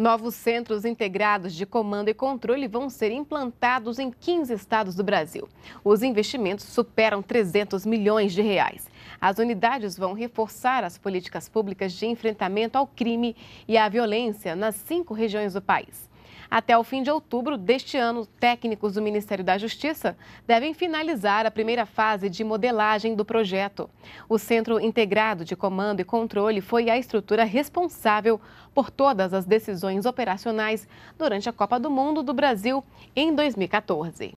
Novos centros integrados de comando e controle vão ser implantados em 15 estados do Brasil. Os investimentos superam 300 milhões de reais. As unidades vão reforçar as políticas públicas de enfrentamento ao crime e à violência nas cinco regiões do país. Até o fim de outubro deste ano, técnicos do Ministério da Justiça devem finalizar a primeira fase de modelagem do projeto. O Centro Integrado de Comando e Controle foi a estrutura responsável por todas as decisões operacionais durante a Copa do Mundo do Brasil em 2014.